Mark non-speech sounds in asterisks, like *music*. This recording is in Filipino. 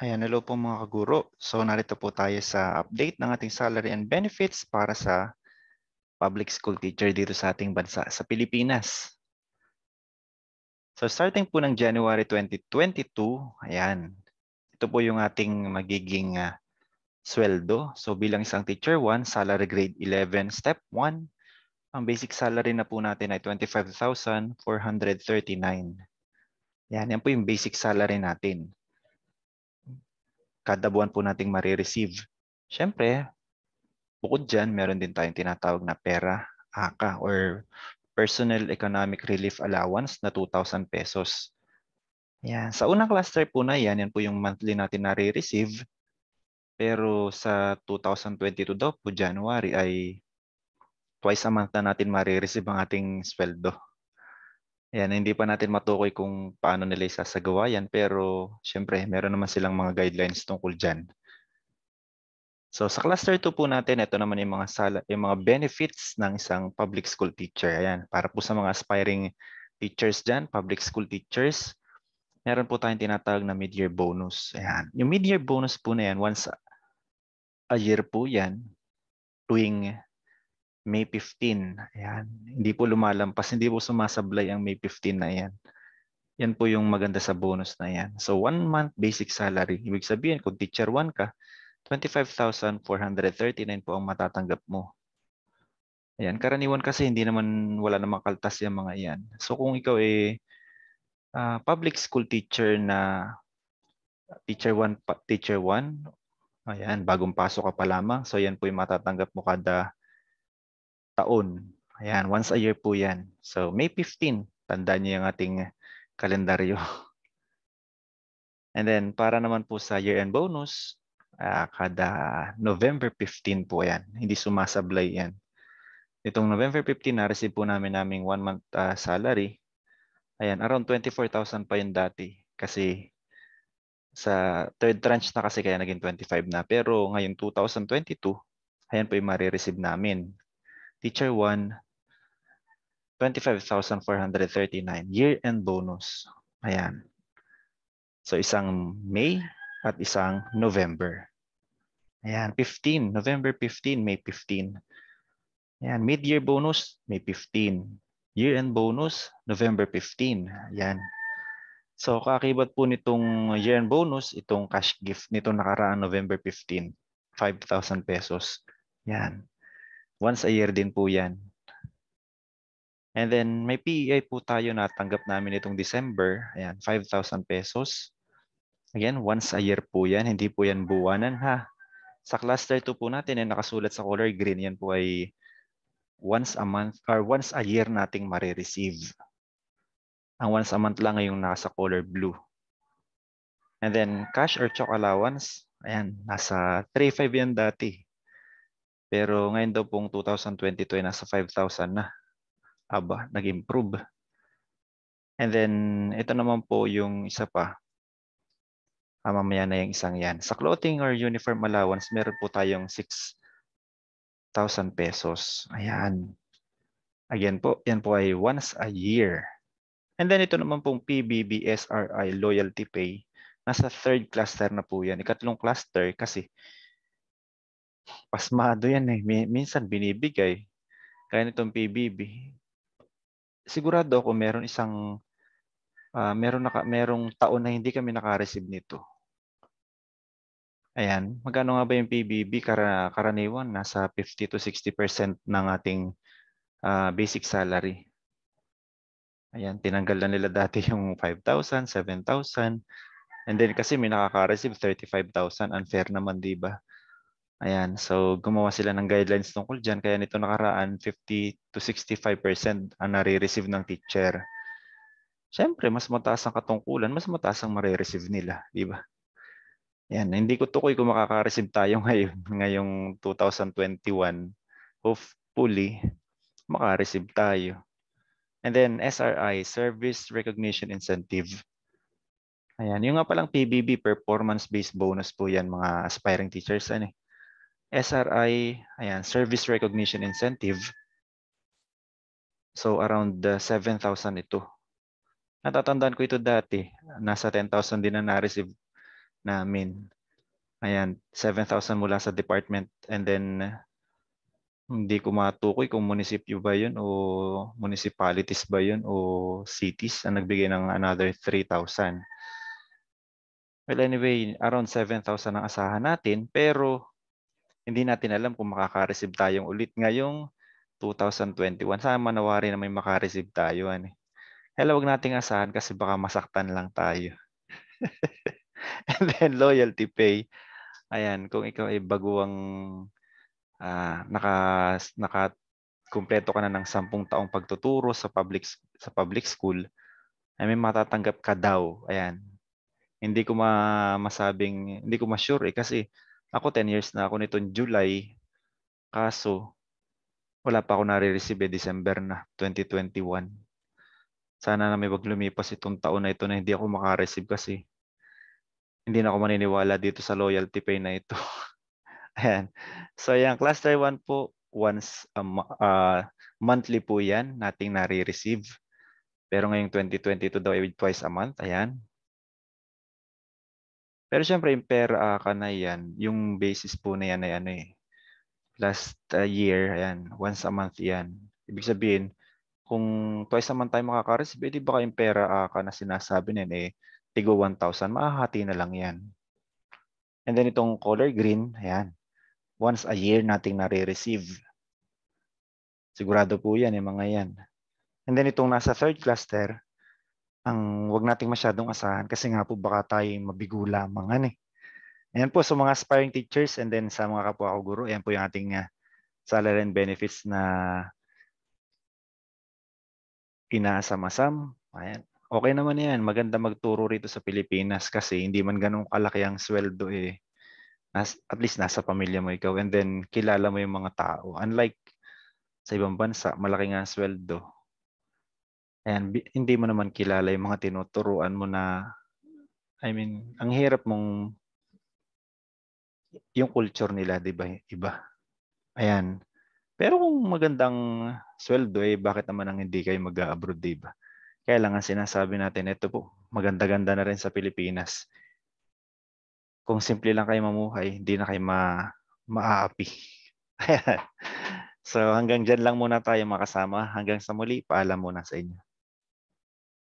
Ayan, hello po mga kaguro. So narito po tayo sa update ng ating salary and benefits para sa public school teacher dito sa ating bansa, sa Pilipinas. So starting po ng January 2022, ayan, ito po yung ating magiging uh, sweldo. So bilang isang teacher 1, salary grade 11, step 1, ang basic salary na po natin ay 25,439. Ayan, yan po yung basic salary natin kada buwan po nating marireceive. Siyempre, bukod dyan, meron din tayong tinatawag na pera, aka, or Personal Economic Relief Allowance na 2,000 pesos. Yan. Sa unang cluster po na yan, yan po yung monthly natin nare-receive. Pero sa 2022 daw po, January, ay twice a month na natin mare-receive ang ating sweldo. Ayan, hindi pa natin matukoy kung paano nila isasagawa yan pero syempre meron naman silang mga guidelines tungkol dyan. So sa cluster 2 po natin, ito naman yung mga, sala, yung mga benefits ng isang public school teacher. Ayan, para po sa mga aspiring teachers dyan, public school teachers, meron po tayong tinatawag na mid-year bonus. Ayan. Yung mid-year bonus po na yan, once a year po yan, tuwing may 15. Ayan. Hindi po lumalampas, hindi po sumasablay ang May 15 na yan. Yan po yung maganda sa bonus na yan. So, one month basic salary. Ibig sabihin, kung teacher 1 ka, 25,439 po ang matatanggap mo. Ayan, karaniwan kasi hindi naman wala namang kaltas yung mga yan. So kung ikaw eh uh, public school teacher na teacher 1 teacher 1, ayan, bagong pasok ka pa lamang. So yan po yung matatanggap mo kada taon. Ayan, once a year po yan. So May 15, tandaan niyo yung ating kalendaryo. And then para naman po sa year-end bonus, uh, kada November 15 po yan. Hindi sumasablay yan. Itong November 15, na-receive po namin naming one-month uh, ah, salary. Ayan, around 24,000 pa yun dati. Kasi sa third tranche na kasi kaya naging 25 na. Pero ngayon 2022, ayan po yung receive namin. Teacher 1, 25,439. Year-end bonus. Ayan. So isang May at isang November. Ayan, 15. November 15, May 15. Ayan, mid-year bonus, May 15. Year-end bonus, November 15. Ayan. So kaakibat po nitong year-end bonus, itong cash gift nitong nakaraan November 15, 5,000 pesos. Ayan. Once a year din po yan. And then may PEI po tayo na tanggap namin itong December. Ayan, 5,000 pesos. Again, once a year po yan. Hindi po yan buwanan ha. Sa cluster 2 po natin, yung eh, nakasulat sa color green, yan po ay once a month or once a year nating marireceive. Ang once a month lang yung nasa color blue. And then cash or chalk allowance, ayan, nasa 3.5 yan dati. Pero ngayon daw pong 2022 ay nasa 5,000 na. Aba, nag-improve. And then, ito naman po yung isa pa. Ah, mamaya na yung isang yan. Sa clothing or uniform allowance, meron po tayong 6,000 pesos. Ayan. Again po, yan po ay once a year. And then ito naman pong PBBSRI loyalty pay. Nasa third cluster na po yan. Ikatlong cluster kasi pasmado yan eh. Minsan binibigay. Kaya nitong PBB. Sigurado ako meron isang uh, meron naka, merong taon na hindi kami naka-receive nito. Ayan, magkano nga ba yung PBB Kara, karaniwan? Nasa 50 to 60% ng ating uh, basic salary. Ayan, tinanggal na nila dati *laughs* yung 5,000, 7,000. And then kasi may nakaka-receive 35,000. Unfair naman, di ba? Ayan, so gumawa sila ng guidelines tungkol dyan. Kaya nito nakaraan, 50 to 65% ang nare-receive ng teacher. Siyempre, mas mataas ang katungkulan, mas mataas ang mare-receive nila, di ba? Yan, hindi ko tukoy kung makaka-receive tayo *laughs* ngayon, ngayong 2021. Hopefully, makareceive tayo. And then SRI, Service Recognition Incentive. Ayan, yung nga palang PBB, performance-based bonus po yan mga aspiring teachers. Ano eh. SRI, ayan, Service Recognition Incentive. So around uh, 7,000 ito. Natatandaan ko ito dati. Nasa 10,000 din na na-receive namin. Ayan, 7,000 mula sa department. And then, hindi ko matukoy kung munisipyo ba yun o municipalities ba yun o cities ang nagbigay ng another 3,000. Well, anyway, around 7,000 ang asahan natin. Pero hindi natin alam kung makaka-receive tayong ulit ngayong 2021. Sana manawari na may makareceive tayo. Ano? Hello, eh. wag nating asahan kasi baka masaktan lang tayo. *laughs* And then loyalty pay. Ayan, kung ikaw ay baguang uh, ah, naka naka kumpleto ka na ng 10 taong pagtuturo sa public sa public school, ay may matatanggap ka daw. Ayan. Hindi ko ma masabing, hindi ko ma-sure eh, kasi ako 10 years na ako nitong July. Kaso, wala pa ako nare-receive eh, December na 2021. Sana na may wag lumipas itong taon na ito na hindi ako makareceive kasi hindi na ako maniniwala dito sa loyalty pay na ito. *laughs* ayan. So ayan, cluster 1 po, once a uh, monthly po yan nating nare-receive. Pero ngayong 2022 daw ay eh, twice a month. Ayan. Pero syempre yung per aka ah, na yan, yung basis po na yan ay ano eh. Last uh, year, ayan, once a month yan. Ibig sabihin, kung twice a month tayo makaka-receive, eh, di ba kayong pera aka ah, na sinasabi na eh, tigo 1,000, maahati na lang yan. And then itong color green, ayan, once a year nating nare-receive. Sigurado po yan, yung mga yan. And then itong nasa third cluster, ang wag nating masyadong asahan kasi nga po baka tayo mabigo lamangan eh. Ayan po sa so mga aspiring teachers and then sa mga kapwa ko guro, ayan po yung ating uh, salary and benefits na inaasam-asam. Ayan. Okay naman yan. Maganda magturo rito sa Pilipinas kasi hindi man ganun kalaki ang sweldo eh. As, at least nasa pamilya mo ikaw and then kilala mo yung mga tao. Unlike sa ibang bansa, malaki nga ang sweldo and hindi mo naman kilala yung mga tinuturuan mo na I mean, ang hirap mong yung culture nila, 'di ba? Iba. Ayan. Pero kung magandang sweldo eh, bakit naman ang hindi kayo mag-abroad, 'di ba? Kaya lang ang sinasabi natin, ito po, maganda-ganda na rin sa Pilipinas. Kung simple lang kayo mamuhay, hindi na kayo ma maaapi. *laughs* So hanggang dyan lang muna tayo makasama. Hanggang sa muli, paalam muna sa inyo.